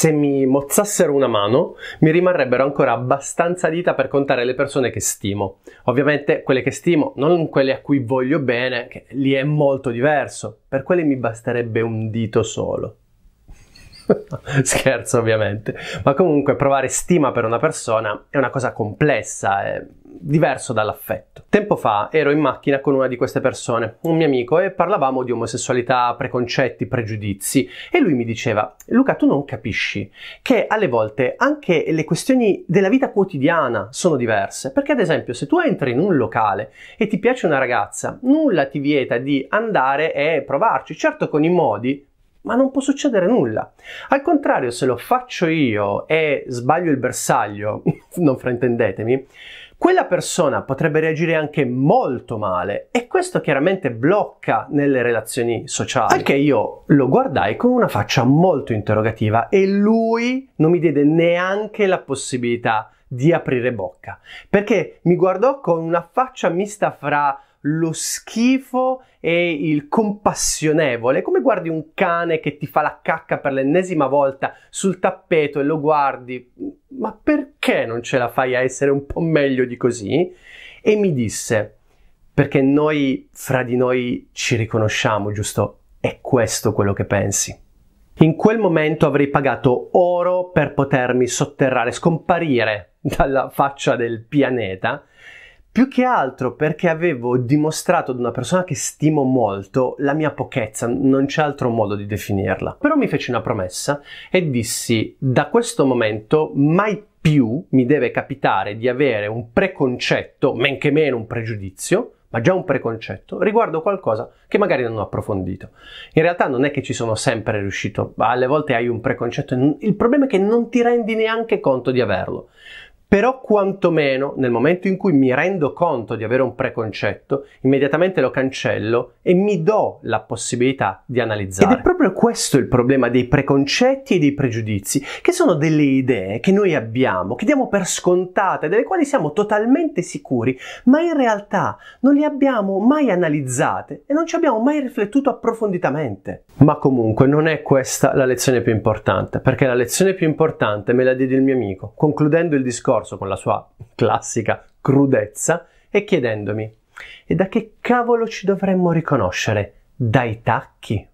se mi mozzassero una mano, mi rimarrebbero ancora abbastanza dita per contare le persone che stimo. Ovviamente quelle che stimo, non quelle a cui voglio bene, che lì è molto diverso. Per quelle mi basterebbe un dito solo. Scherzo ovviamente, ma comunque provare stima per una persona è una cosa complessa, è diverso dall'affetto. Tempo fa ero in macchina con una di queste persone, un mio amico, e parlavamo di omosessualità, preconcetti, pregiudizi e lui mi diceva Luca tu non capisci che alle volte anche le questioni della vita quotidiana sono diverse, perché ad esempio se tu entri in un locale e ti piace una ragazza, nulla ti vieta di andare e provarci, certo con i modi ma non può succedere nulla. Al contrario, se lo faccio io e sbaglio il bersaglio, non fraintendetemi, quella persona potrebbe reagire anche molto male e questo chiaramente blocca nelle relazioni sociali. Anche io lo guardai con una faccia molto interrogativa e lui non mi diede neanche la possibilità di aprire bocca, perché mi guardò con una faccia mista fra lo schifo e il compassionevole, come guardi un cane che ti fa la cacca per l'ennesima volta sul tappeto e lo guardi, ma perché non ce la fai a essere un po' meglio di così? E mi disse, perché noi fra di noi ci riconosciamo, giusto? È questo quello che pensi. In quel momento avrei pagato oro per potermi sotterrare, scomparire dalla faccia del pianeta più che altro perché avevo dimostrato ad una persona che stimo molto la mia pochezza, non c'è altro modo di definirla. Però mi feci una promessa e dissi da questo momento mai più mi deve capitare di avere un preconcetto, men che meno un pregiudizio, ma già un preconcetto riguardo qualcosa che magari non ho approfondito. In realtà non è che ci sono sempre riuscito, alle volte hai un preconcetto, il problema è che non ti rendi neanche conto di averlo però quantomeno nel momento in cui mi rendo conto di avere un preconcetto, immediatamente lo cancello e mi do la possibilità di analizzare. Ed è proprio questo il problema dei preconcetti e dei pregiudizi, che sono delle idee che noi abbiamo, che diamo per scontate, delle quali siamo totalmente sicuri, ma in realtà non le abbiamo mai analizzate e non ci abbiamo mai riflettuto approfonditamente. Ma comunque non è questa la lezione più importante, perché la lezione più importante me la diede il mio amico, concludendo il discorso discorso con la sua classica crudezza e chiedendomi e da che cavolo ci dovremmo riconoscere? Dai tacchi?